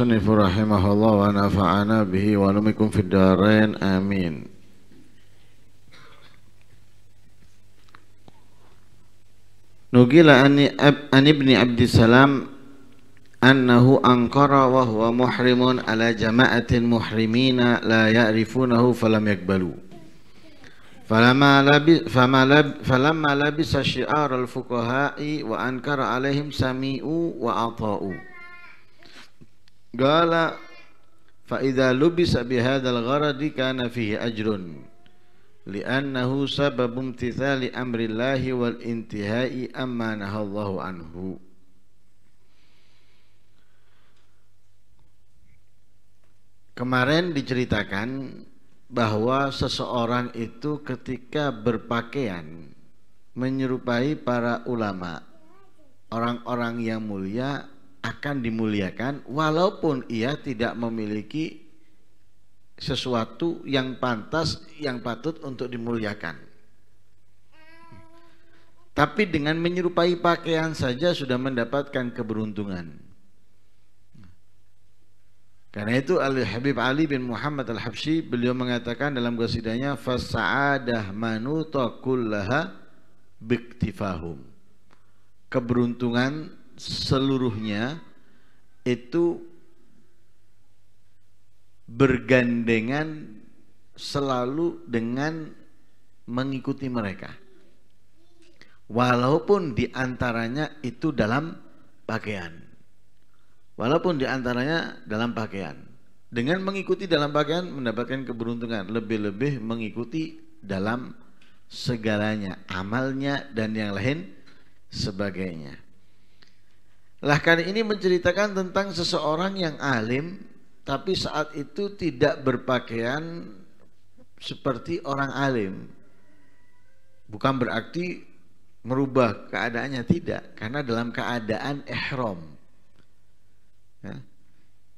المصنف رحمه الله ونفعنا به ولمكم في الدارين آمين نقل عن ابن عبد السلام أنه أنكر وهو محرم على جماعة محرمين لا يعرفونه فلم يقبلوا فلما لبس فما لب فلما لبس شعار الفقهاء وأنكر عليهم سمعوا وأطاعوا Gala fa idza lubisa bi hadzal gharadi kana fihi ajrun li li'annahu sababum tithali amrillahi wal intihai amma nahallahu anhu Kemarin diceritakan bahwa seseorang itu ketika berpakaian menyerupai para ulama, orang-orang yang mulia akan dimuliakan walaupun ia tidak memiliki sesuatu yang pantas yang patut untuk dimuliakan. Tapi dengan menyerupai pakaian saja sudah mendapatkan keberuntungan. Karena itu Al Habib Ali bin Muhammad Al Habsyi beliau mengatakan dalam qasidahnya fasaadah manuta kullaha biktifahum. Keberuntungan seluruhnya itu bergandengan selalu dengan mengikuti mereka. Walaupun diantaranya itu dalam pakaian. Walaupun diantaranya dalam pakaian. Dengan mengikuti dalam pakaian mendapatkan keberuntungan. Lebih-lebih mengikuti dalam segalanya. Amalnya dan yang lain sebagainya. Lahkani ini menceritakan tentang seseorang yang alim tapi saat itu tidak berpakaian seperti orang alim. Bukan berarti merubah keadaannya tidak karena dalam keadaan ihram. Ya.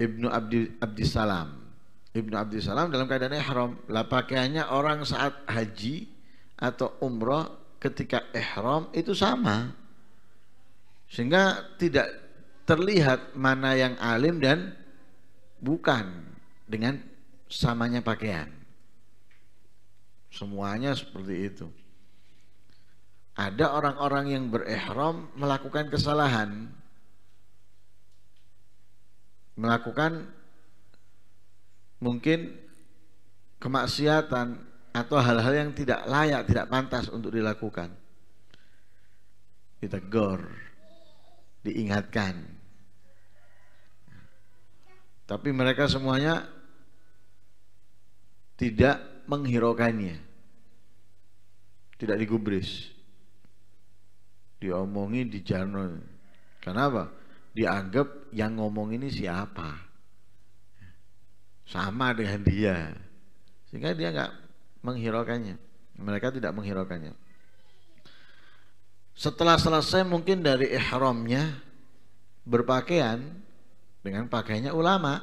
Ibnu Abdi, Abdissalam. Salam. Ibnu Abdi Salam dalam keadaan ihram. Lah pakaiannya orang saat haji atau umroh ketika ihram itu sama. Sehingga tidak terlihat mana yang alim dan bukan dengan samanya pakaian. Semuanya seperti itu. Ada orang-orang yang berihram melakukan kesalahan, melakukan mungkin kemaksiatan atau hal-hal yang tidak layak, tidak pantas untuk dilakukan. kita gore diingatkan. Tapi mereka semuanya tidak menghiraukannya. Tidak digubris. Diomongin di jalan. Kenapa? Dianggap yang ngomong ini siapa? Sama dengan dia. Sehingga dia nggak menghiraukannya. Mereka tidak menghiraukannya. Setelah selesai mungkin dari ihramnya berpakaian dengan pakaiannya ulama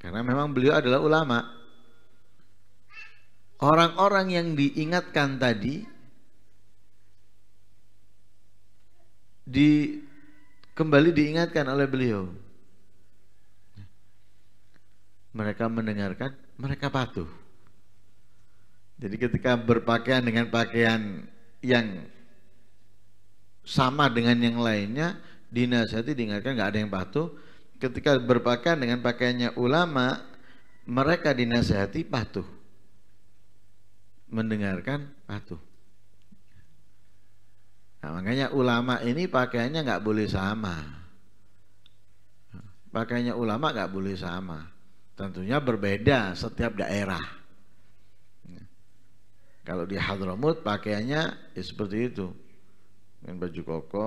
karena memang beliau adalah ulama. Orang-orang yang diingatkan tadi di kembali diingatkan oleh beliau. Mereka mendengarkan, mereka patuh. Jadi ketika berpakaian dengan pakaian yang sama dengan yang lainnya dinasihati dengarkan nggak ada yang patuh ketika berpakaian dengan pakaiannya ulama mereka dinasihati patuh mendengarkan patuh nah, makanya ulama ini pakaiannya nggak boleh sama pakaiannya ulama nggak boleh sama tentunya berbeda setiap daerah kalau di Hadramut pakaiannya ya seperti itu main baju koko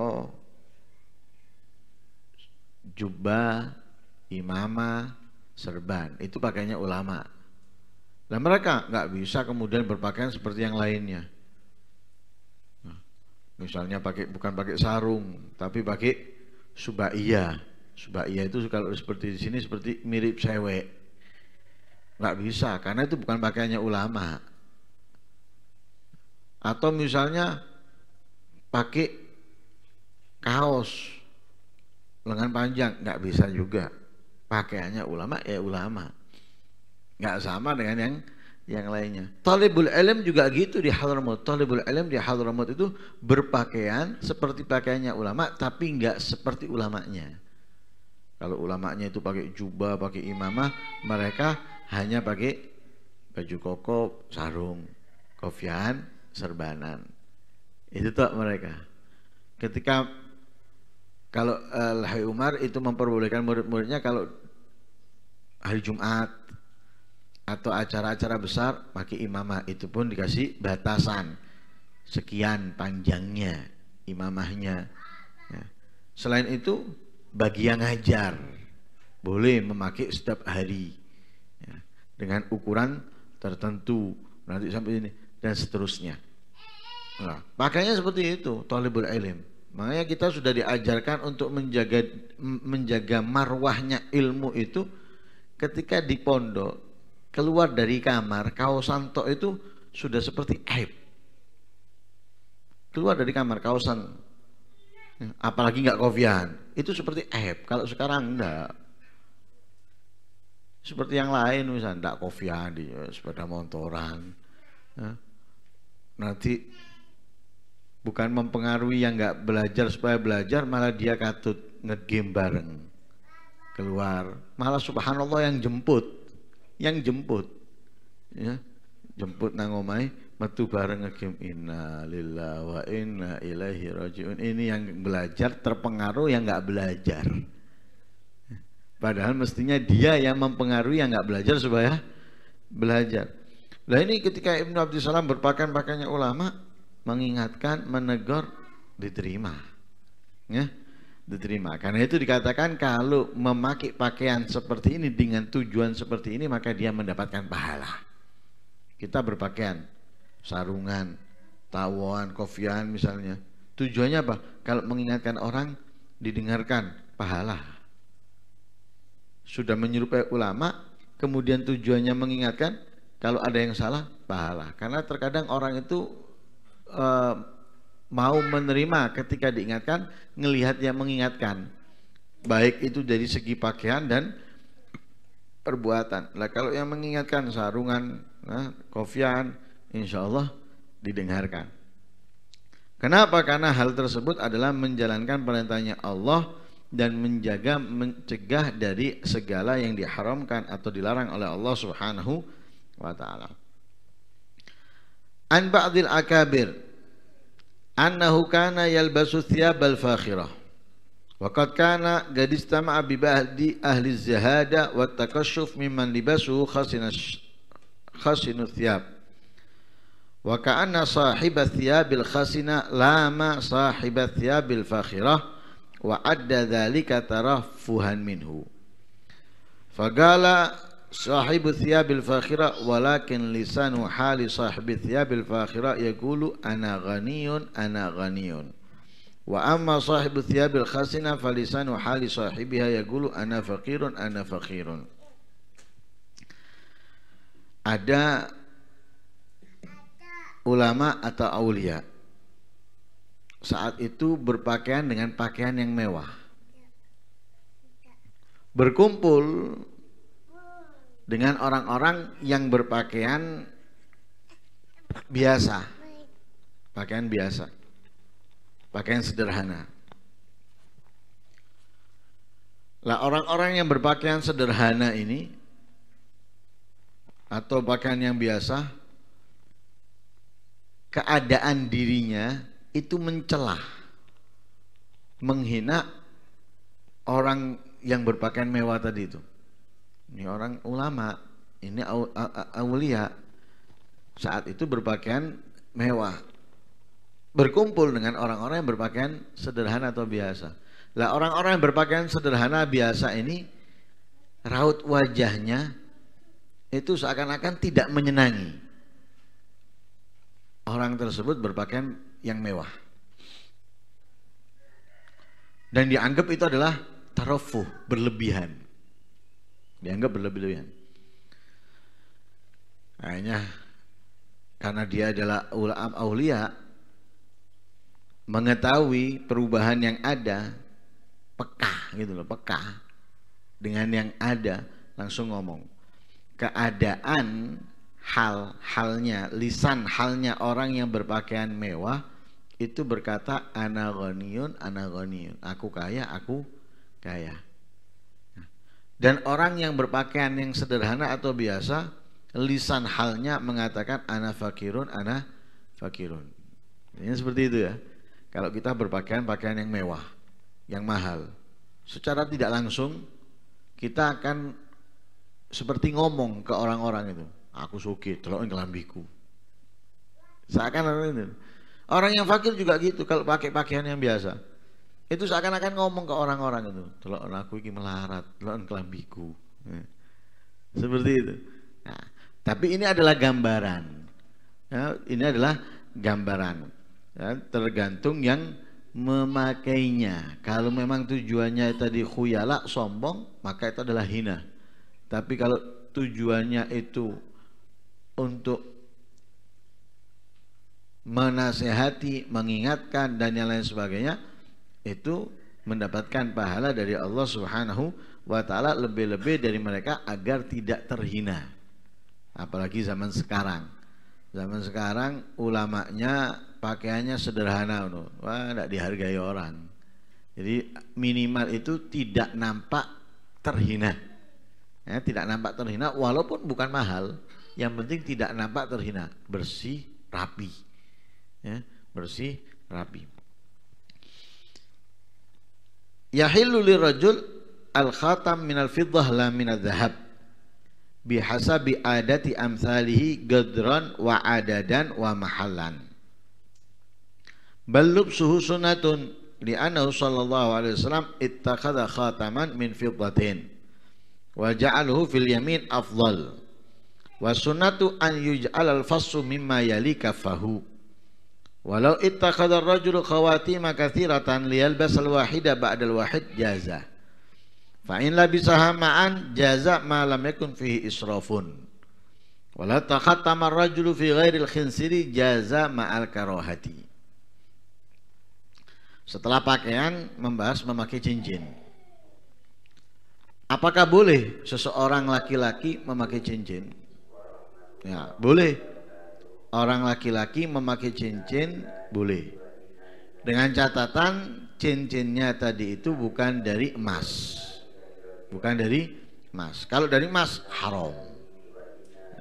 jubah imamah serban itu pakainya ulama dan mereka nggak bisa kemudian berpakaian seperti yang lainnya nah, misalnya pakai bukan pakai sarung tapi pakai subaiya. Subaiya itu kalau seperti di sini seperti mirip cewek nggak bisa karena itu bukan pakaiannya ulama atau misalnya pakai kaos lengan panjang nggak bisa juga pakaiannya ulama ya ulama nggak sama dengan yang yang lainnya talibul ilm juga gitu di Hadramaut talibul ilm di Hadramaut itu berpakaian seperti pakaiannya ulama tapi nggak seperti ulamanya kalau ulamanya itu pakai jubah pakai imamah mereka hanya pakai baju koko sarung kofian serbanan itu tak mereka. Ketika kalau eh, Lahi Umar itu memperbolehkan murid-muridnya kalau hari Jumat atau acara-acara besar pakai imamah itu pun dikasih batasan sekian panjangnya imamahnya. Ya. Selain itu bagi yang ngajar boleh memakai setiap hari ya, dengan ukuran tertentu nanti sampai ini dan seterusnya. Nah, makanya seperti itu tolibul ilim. Makanya kita sudah diajarkan untuk menjaga menjaga marwahnya ilmu itu ketika di pondok keluar dari kamar kaos santok itu sudah seperti aib. Keluar dari kamar kaosan apalagi nggak kofian itu seperti aib kalau sekarang enggak seperti yang lain misalnya enggak kofian di sepeda motoran ya. nanti bukan mempengaruhi yang nggak belajar supaya belajar malah dia katut ngegame bareng hmm. keluar malah subhanallah yang jemput yang jemput ya jemput nangomai metu bareng ngegame inna lillah wa inna ilaihi rajiun ini yang belajar terpengaruh yang nggak belajar padahal mestinya dia yang mempengaruhi yang nggak belajar supaya belajar Nah ini ketika Ibnu Abdus Salam berpakaian pakainya ulama mengingatkan, menegur, diterima. Ya, diterima. Karena itu dikatakan kalau memakai pakaian seperti ini dengan tujuan seperti ini maka dia mendapatkan pahala. Kita berpakaian sarungan, tawon, kofian misalnya. Tujuannya apa? Kalau mengingatkan orang didengarkan pahala. Sudah menyerupai ulama, kemudian tujuannya mengingatkan kalau ada yang salah pahala. Karena terkadang orang itu uh, mau menerima ketika diingatkan, ngelihat yang mengingatkan. Baik itu dari segi pakaian dan perbuatan. Lah kalau yang mengingatkan sarungan, nah, kofian, insya Allah didengarkan. Kenapa? Karena hal tersebut adalah menjalankan perintahnya Allah dan menjaga mencegah dari segala yang diharamkan atau dilarang oleh Allah Subhanahu wa taala. an ba'dil akabir annahu kana yalbasu thiyabal fakhirah wa qad kana qad istama'a bi ba'di ahli zahada wa takashuf mimman libasuhu khasina khasinu thiyab wa ka'anna sahiba thiyabil khasina lama sahiba thiyabil fakhirah wa adda dhalika tarafuhan minhu fagala sahibu thiyabil fakhira walakin lisanu hali sahibi thiyabil fakhira yaqulu ana ghaniyun ana ghaniyun wa amma sahibu thiyabil khasina falisanu hali sahibiha yaqulu ana faqirun ana faqirun ada ulama atau aulia saat itu berpakaian dengan pakaian yang mewah berkumpul dengan orang-orang yang berpakaian biasa. Pakaian biasa. Pakaian sederhana. Lah orang-orang yang berpakaian sederhana ini atau pakaian yang biasa keadaan dirinya itu mencelah menghina orang yang berpakaian mewah tadi itu ini orang ulama, ini awliya Saat itu berpakaian mewah. Berkumpul dengan orang-orang yang berpakaian sederhana atau biasa. Lah orang-orang yang berpakaian sederhana biasa ini raut wajahnya itu seakan-akan tidak menyenangi. Orang tersebut berpakaian yang mewah. Dan dianggap itu adalah tarofuh, berlebihan dianggap berlebihan. Akhirnya karena dia adalah ulama aulia mengetahui perubahan yang ada peka gitu loh peka dengan yang ada langsung ngomong keadaan hal halnya lisan halnya orang yang berpakaian mewah itu berkata anagoniun anagoniun aku kaya aku kaya dan orang yang berpakaian yang sederhana atau biasa, lisan halnya mengatakan ana fakirun, ana fakirun. Ini seperti itu ya. Kalau kita berpakaian pakaian yang mewah, yang mahal, secara tidak langsung kita akan seperti ngomong ke orang-orang itu, aku suki, telok kelambiku. Seakan akan itu. Orang yang fakir juga gitu kalau pakai pakaian yang biasa. Itu seakan-akan ngomong ke orang-orang itu, kalau aku ini melarat, delok kelambiku. Nah, seperti itu. Nah, tapi ini adalah gambaran. Ya, ini adalah gambaran. Ya, tergantung yang memakainya. Kalau memang tujuannya tadi khuyala, sombong, maka itu adalah hina. Tapi kalau tujuannya itu untuk menasehati, mengingatkan dan yang lain sebagainya, itu mendapatkan pahala dari Allah Subhanahu wa taala lebih-lebih dari mereka agar tidak terhina. Apalagi zaman sekarang. Zaman sekarang ulamanya pakaiannya sederhana no. Wah, tidak dihargai orang. Jadi minimal itu tidak nampak terhina. Ya, tidak nampak terhina walaupun bukan mahal. Yang penting tidak nampak terhina, bersih, rapi. Ya, bersih, rapi. Yahillu lirajul al khatam minal fiddah la minal dhahab bi adati amsalihi gadran wa adadan wa mahallan Balub suhu sunatun li'annahu sallallahu alaihi wasallam ittakhadha khataman min fiddatin wa ja'aluhu fil yamin afdal wa Sunatu an yuj'al al fasu mimma yali kafahu Walau ittakhadar rajulu khawatima kathiratan liyalbasal wahida ba'dal wahid jaza. Fa in labisaha ma'an jaza ma lam yakun fihi israfun. Wala takhattama ar-rajul fi ghairil khinsiri jaza ma'al karahati. Setelah pakaian membahas memakai cincin. Apakah boleh seseorang laki-laki memakai cincin? Ya, boleh orang laki-laki memakai cincin boleh. Dengan catatan cincinnya tadi itu bukan dari emas. Bukan dari emas. Kalau dari emas haram.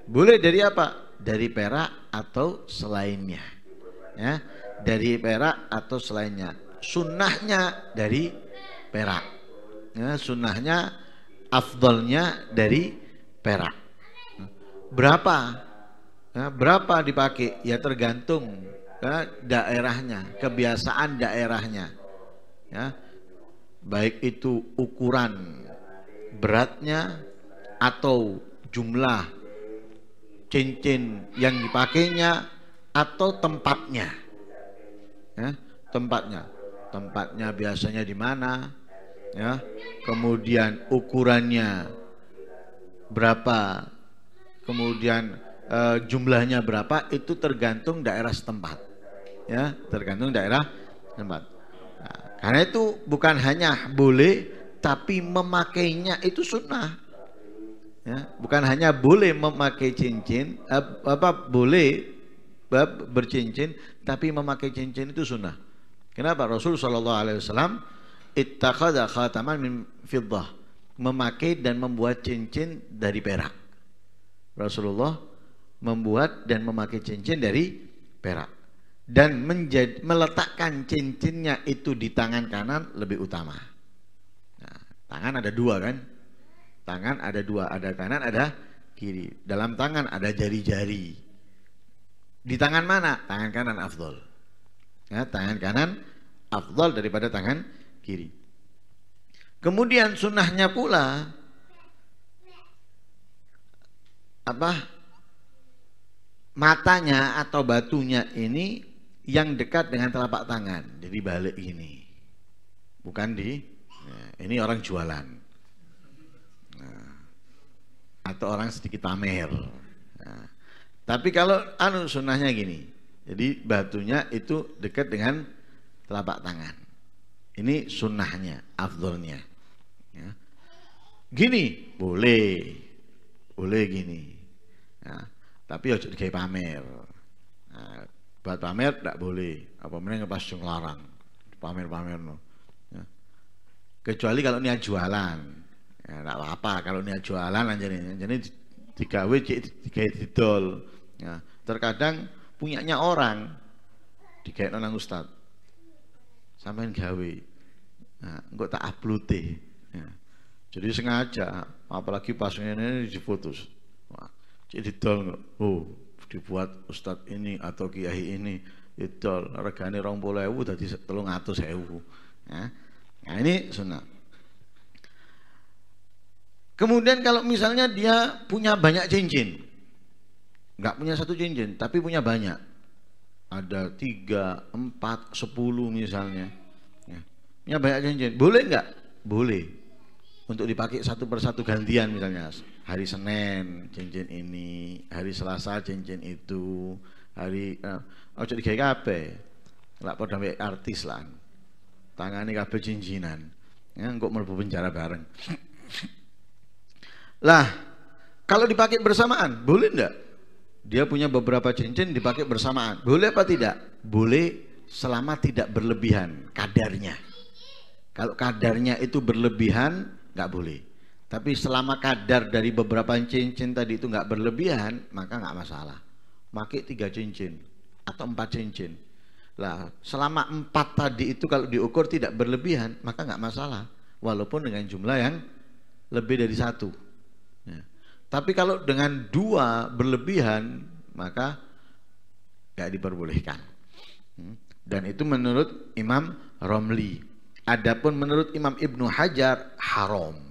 Boleh dari apa? Dari perak atau selainnya. Ya, dari perak atau selainnya. Sunnahnya dari perak. Ya, sunnahnya afdolnya dari perak. Berapa Nah, berapa dipakai? Ya tergantung ke daerahnya, kebiasaan daerahnya. Ya, baik itu ukuran beratnya atau jumlah cincin yang dipakainya atau tempatnya. Ya, tempatnya. Tempatnya biasanya di mana? Ya. Kemudian ukurannya berapa? Kemudian uh, jumlahnya berapa itu tergantung daerah setempat. Ya, tergantung daerah setempat. Nah, karena itu bukan hanya boleh tapi memakainya itu sunnah. Ya, bukan hanya boleh memakai cincin, uh, apa boleh eh, bercincin tapi memakai cincin itu sunnah. Kenapa Rasul Shallallahu Alaihi Wasallam ittakhadha khataman min fiddah memakai dan membuat cincin dari perak. Rasulullah membuat dan memakai cincin dari perak dan menjadi, meletakkan cincinnya itu di tangan kanan lebih utama. Nah, tangan ada dua kan? Tangan ada dua, ada kanan, ada kiri. Dalam tangan ada jari-jari. Di tangan mana? Tangan kanan afdol. Ya, tangan kanan afdol daripada tangan kiri. Kemudian sunnahnya pula apa matanya atau batunya ini yang dekat dengan telapak tangan. Jadi balik ini Bukan di ya, ini orang jualan. Nah, atau orang sedikit pamer. Nah, tapi kalau anu sunnahnya gini. Jadi batunya itu dekat dengan telapak tangan. Ini sunnahnya, afdolnya. Ya. Gini, boleh. Boleh gini. Nah, tapi ojo digawe pamer. Nah, buat pamer tidak boleh. Apa mending pas sing larang. Pamer-pamer no. Ya. Kecuali kalau niat jualan. Ya enggak apa-apa kalau niat jualan anjene. Anjene digawe cek digawe didol. Ya, terkadang punyanya orang digawe nang ustad. Sampeyan gawe. Nah, engko tak upload Ya. Jadi sengaja apalagi pas ini diputus. Wah, jadi tol oh dibuat ustadz ini atau kiai ini didol ya regane telung dadi ewu Ya. Nah, ini sunnah. Kemudian kalau misalnya dia punya banyak cincin, nggak punya satu cincin, tapi punya banyak, ada tiga, empat, sepuluh misalnya, ya. punya banyak cincin, boleh nggak? Boleh. Untuk dipakai satu persatu gantian misalnya, hari Senin cincin ini, hari Selasa cincin itu, hari eh, ojo digawe kabeh. Lak padha mek artis lah. Tangane kabeh cincinan. Ya engko mlebu penjara bareng. lah, kalau dipakai bersamaan, boleh ndak Dia punya beberapa cincin dipakai bersamaan. Boleh apa tidak? Boleh selama tidak berlebihan kadarnya. Kalau kadarnya itu berlebihan, nggak boleh. Tapi selama kadar dari beberapa cincin tadi itu nggak berlebihan, maka nggak masalah. Maki tiga cincin atau empat cincin. Lah, selama empat tadi itu kalau diukur tidak berlebihan, maka nggak masalah. Walaupun dengan jumlah yang lebih dari satu. Ya. Tapi kalau dengan dua berlebihan, maka nggak diperbolehkan. Hmm. Dan itu menurut Imam Romli. Adapun menurut Imam Ibnu Hajar haram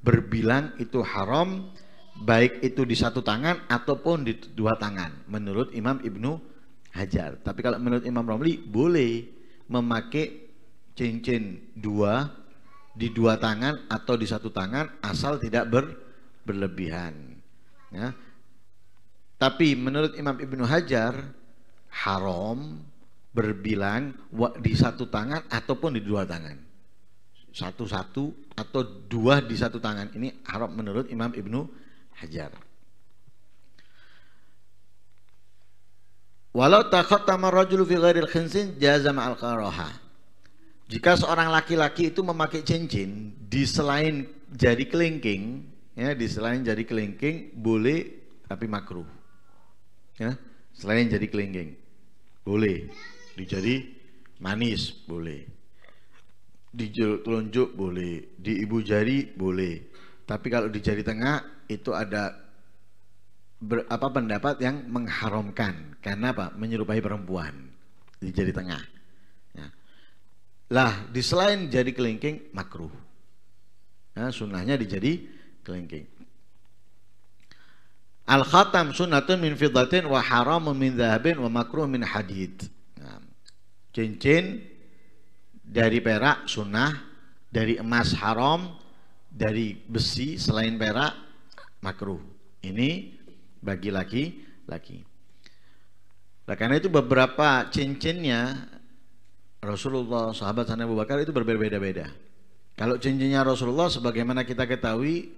berbilang itu haram baik itu di satu tangan ataupun di dua tangan menurut Imam Ibnu Hajar. Tapi kalau menurut Imam Romli boleh memakai cincin dua di dua tangan atau di satu tangan asal tidak ber, berlebihan. Ya. Tapi menurut Imam Ibnu Hajar haram berbilang di satu tangan ataupun di dua tangan satu-satu atau dua di satu tangan. Ini Arab menurut Imam Ibnu Hajar. Walau sama rajulu fi ghairil khinsin jaza ma'al karaha. Jika seorang laki-laki itu memakai cincin di selain jari kelingking, ya di selain jari kelingking boleh tapi makruh. Ya, selain jari kelingking boleh, di manis boleh di telunjuk boleh, di ibu jari boleh. Tapi kalau di jari tengah itu ada ber, apa pendapat yang mengharamkan karena apa? Menyerupai perempuan di jari tengah. Ya. Lah di selain jari kelingking makruh. Ya, sunnahnya di jari kelingking. Al khatam sunnatun min fiddatin wa haramun min dhahabin wa makruh min hadid. Ya. cincin dari perak sunnah, dari emas haram, dari besi selain perak makruh. Ini bagi laki-laki. Nah, karena itu beberapa cincinnya Rasulullah, sahabat Sana Abu Bakar itu berbeda-beda. Kalau cincinnya Rasulullah sebagaimana kita ketahui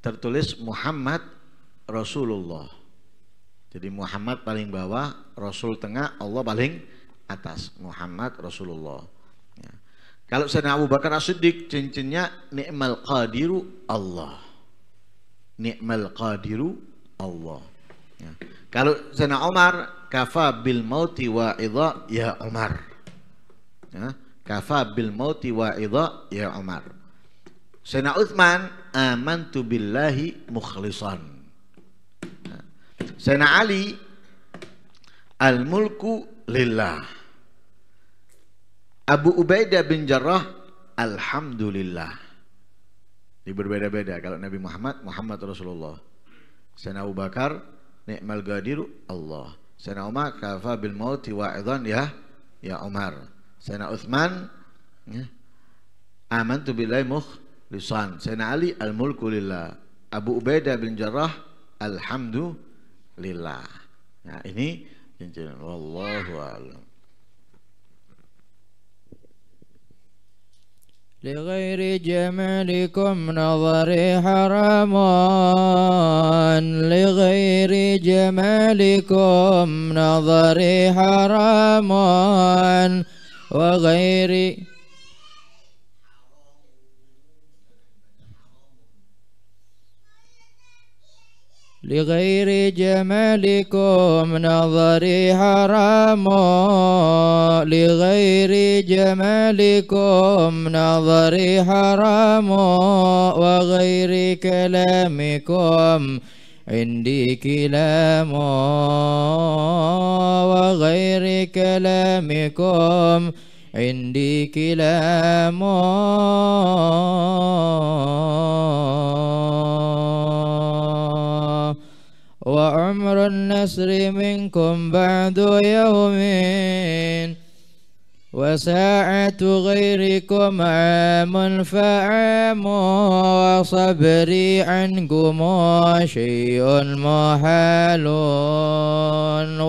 tertulis Muhammad Rasulullah. Jadi Muhammad paling bawah, Rasul tengah, Allah paling atas. Muhammad Rasulullah. Kalau sena Abu Bakar As-Siddiq cincinnya ni'mal qadiru Allah. Ni'mal qadiru Allah. Ya. Kalau sena Umar kafa bil mauti wa idha ya Umar. Ya. Kafa bil mauti wa idha ya Umar. Sena Uthman amantu billahi mukhlisan. Ya. Sena Ali al mulku lillah. Abu Ubaidah bin Jarrah Alhamdulillah Ini berbeda-beda Kalau Nabi Muhammad, Muhammad Rasulullah Sayyidina Abu Bakar Ni'mal gadiru Allah Sayyidina Umar kafa bil mauti wa'idhan ya Ya Umar Sayyidina Uthman ya, tu billahi Lisan, Sayyidina Ali al-mulku lillah Abu Ubaidah bin Jarrah Alhamdulillah Nah ini cincin Wallahu a'lam لغير جمالكم نظري حرام لغير جمالكم نظري حرام وغيري لغير جمالكم نظري حرام لغير جمالكم نظري حرام وغير كلامكم عندي كلام وغير كلامكم عندي كلام وعمر النسر منكم بعد يومين وساعة غيركم عام فعام وصبري عنكم شيء محال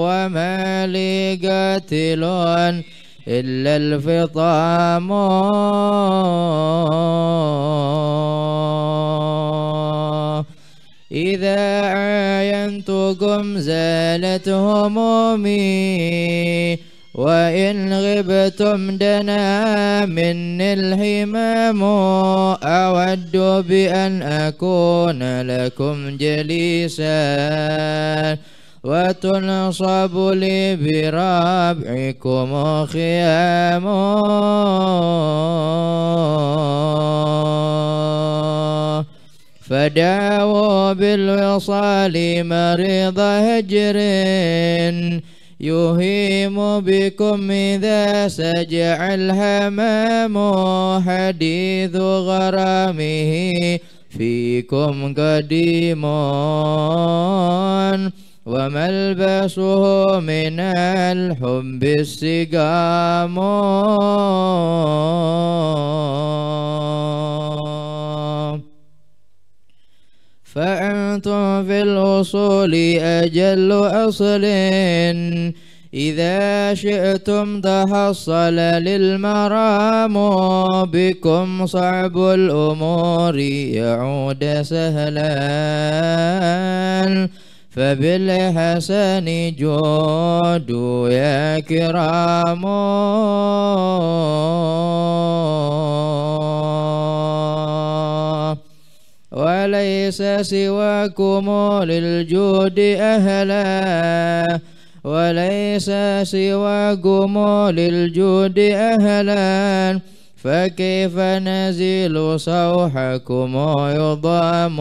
وما لي قاتل إلا الفطام إذا عاينتكم زالت همومي وإن غبتم دنا مني الهمام أود بأن أكون لكم جليسا وتنصب لي بربعكم خيام فدعوا بالوصال مريض هجر يهيم بكم إذا سجع الهمام حديث غرامه فيكم قديم وملبسه من الحب السقام فأنتم في الأصول أجل أصل إذا شئتم تحصل للمرام بكم صعب الأمور يعود سهلا فبالحسن جود يا كرام وليس سواكم للجود أهلا وليس سواكم للجود أهلا فكيف نزيل صوحكم يضام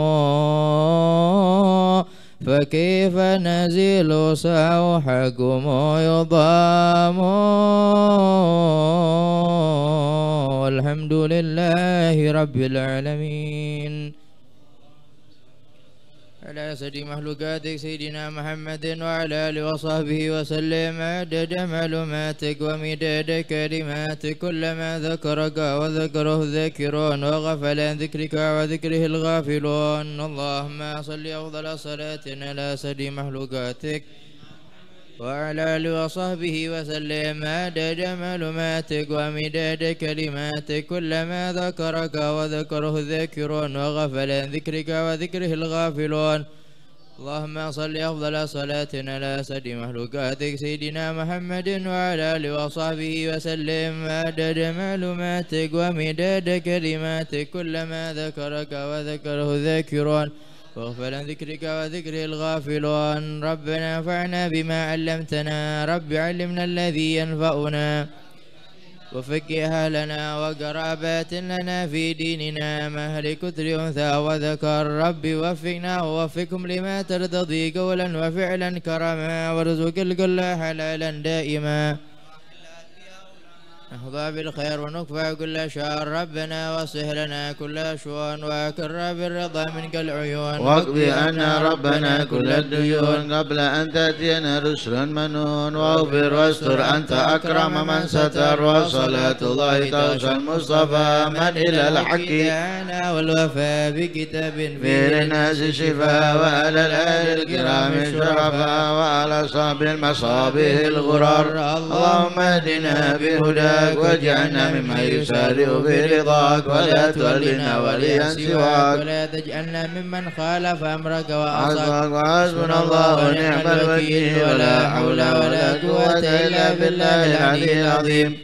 فكيف نزيل صوحكم يضام الحمد لله رب العالمين على سيد مخلوقاتك سيدنا محمد وعلى آله وصحبه وسلم عدد معلوماتك ومداد كلماتك كلما ذكرك وذكره الذاكرون وغفل عن ذكرك وذكره الغافلون اللهم صل أفضل صلاة على سيد مخلوقاتك وعلى آله وصحبه وسلم عدد معلوماتك ومداد كلماتك كلما ذكرك وذكره الذاكرون وغفل عن ذكرك وذكره الغافلون اللهم صل أفضل صلاة على سيد مخلوقاتك سيدنا محمد وعلى آله وصحبه وسلم عدد معلوماتك ومداد كلماتك كلما ذكرك وذكره الذاكرون واغفر عن ذكرك وذكر الغافلون ربنا انفعنا بما علمتنا رب علمنا الذي ينفعنا وفك أهلنا وقرابات لنا في ديننا مهل كتر أنثى وذكر ربي وفقنا ووفقهم لما ترتضي قولا وفعلا كرما وارزق الكل حلالا دائما نحظى بالخير ونكفى كل شر ربنا واصلح لنا كل شؤون وكرى بالرضا منك العيون واقضي أنا ربنا كل الديون قبل أن تأتينا رسل منون واغفر واستر أنت أكرم من ستر وصلاة الله توسى المصطفى من إلى الحق أنا والوفاء بكتاب في للناس شفاء وعلى الأهل الكرام الشرفاء وعلى صحب المصابيح الغرار اللهم اهدنا بهداك بهداك واجعلنا ممن يسارع في رضاك ولا تولنا وليا سواك ولا تجعلنا ممن خالف أمرك وعصاك وحسبنا الله ونعم الوكيل ولا حول ولا قوة إلا بالله العلي العظيم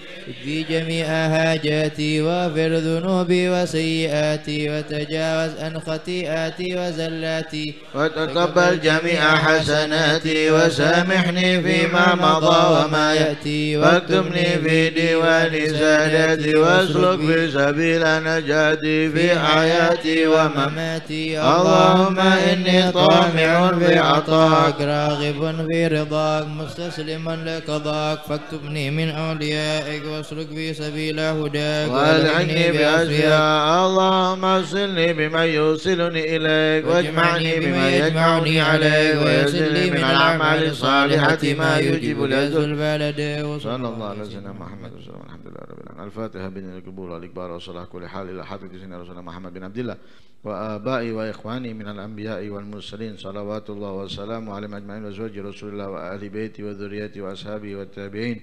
اكفي جميع حاجاتي واغفر ذنوبي وسيئاتي وتجاوز عن خطيئاتي وزلاتي وتقبل جميع حسناتي وسامحني فيما مضى وما يأتي واكتمني في ديوان سادتي واسلك في سبيل نجاتي في حياتي ومماتي اللهم إني طامع في عطاك راغب في رضاك مستسلم لقضاك فاكتبني من أوليائك واسلك بي سبيل هداك والعني بأشياء اللهم اصلني بما يوصلني إليك واجمعني بما يجمعني عليك ويسلني من الأعمال الصالحة ما يجيب لذ البلد وصلى الله على سيدنا محمد وسلم الحمد لله رب العالمين الفاتحة بين القبور والإكبار وصلاة كل حال إلى حافظ سيدنا رسولنا محمد بن عبد الله وآبائي وإخواني من الأنبياء والمرسلين صلوات الله وسلامه عليهم أجمعين وزوج رسول الله وآل بيتي وذريتي وأصحابي والتابعين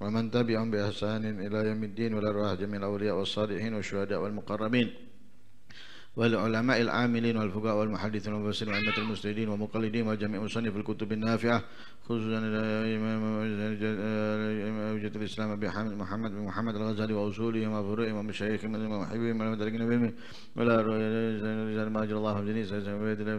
ومن تبعهم بإحسان إلى يوم الدين ولارواح جميع الأولياء والصالحين والشهداء والمقربين والعلماء العاملين والفقهاء والمحدثين والمفسرين وأئمة المسلمين ومقلدين وجميع مصنف الكتب النافعة خصوصا حجة الإسلام محمد بن محمد الغزالي وأصولهم وفروعهم ومشايخهم ومحبهم والمدركين بهم ولا رجال ما أجر الله في جنيس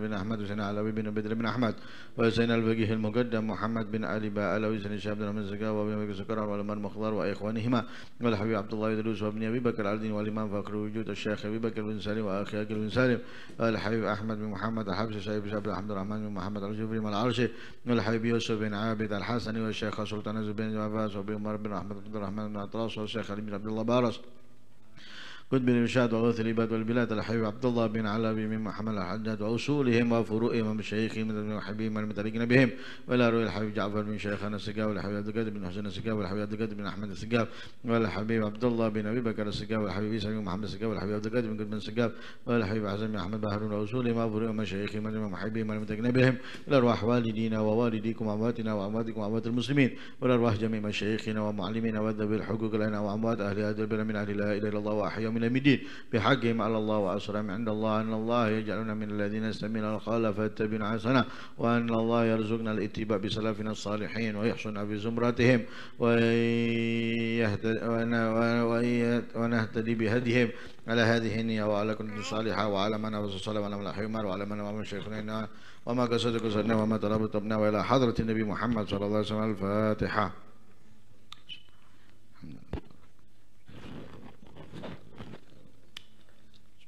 بن أحمد وسين علوي بن بدر بن أحمد وسين الفقيه المقدم محمد بن علي باء وسين شاب بن مزقا وابن سكران والمان مخضر وإخوانهما والحبيب عبد الله يدرس وابن أبي بكر الدين والإمام فخر وجود الشيخ أبي بكر بن سالم وأخي الأجل بن سالم الحبيب أحمد بن محمد الحبشي شايب شاب عبد الرحمن بن محمد الجبري من العرش الحبيب يوسف بن عابد الحسني والشيخ سلطان بن عباس وبن عمر بن أحمد عبد الرحمن بن عطراس والشيخ علي بن عبد الله بارس قد بن رشاد وغوث العباد والبلاد الحبيب عبد الله بن علوي مما حمل الحجاج وأصولهم وفروعهم ومشايخهم من حبيبهم المتبركين بهم وإلى روي الحبيب جعفر بن شيخان السقاوي والحبيب عبد القادر بن حسين السقاوي والحبيب عبد القادر بن أحمد السقاوي والحبيب عبد الله بن أبي بكر السقاوي والحبيب عيسى بن محمد السقاوي والحبيب عبد القادر بن قد بن السقاوي والحبيب حسن بن أحمد بهرون وأصولهم وفروعهم ومشايخهم من حبيبهم المتبركين بهم إلى أرواح والدينا ووالديكم وأمواتنا وأمواتكم وأموات المسلمين وإلى أرواح جميع مشايخنا ومعلمينا وذوي الحقوق لنا وأموات أهل هذا البلد من أهل لا إله إلا الله وأحيا من من المدين بحقهم على الله وأسرهم عند الله أن الله يجعلنا من الذين يستمعون القول فيتبعون حسنا وأن الله يرزقنا الاتباع بسلفنا الصالحين ويحسن في زمرتهم ونهتدي بهديهم على هذه النية وعلى كل صالحة وعلى من وصلى وعلى من الحمار وعلى من وعلى شيخنا وما قصدك قصدنا وما طلب وإلى حضرة النبي محمد صلى الله عليه وسلم الفاتحة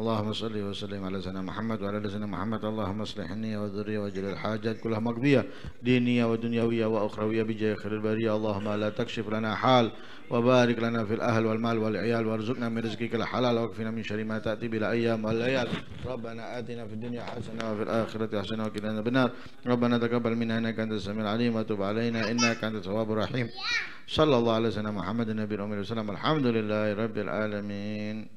اللهم صل وسلم على سيدنا محمد وعلى سيدنا محمد اللهم اصلح النية والذرية واجعل الحاجات كلها مقضية دينية ودنيوية وأخروية بجاه خير البرية اللهم لا تكشف لنا حال وبارك لنا في الأهل والمال والعيال وارزقنا من رزقك الحلال واكفنا من شر ما تأتي بالأيام والليال ربنا آتنا في الدنيا حسنة وفي الآخرة حسنة وكلنا عذاب ربنا تقبل منا إنك أنت السميع العليم وتب علينا إنك أنت التواب الرحيم صلى الله على سيدنا محمد النبي الأمي وسلم الحمد لله رب العالمين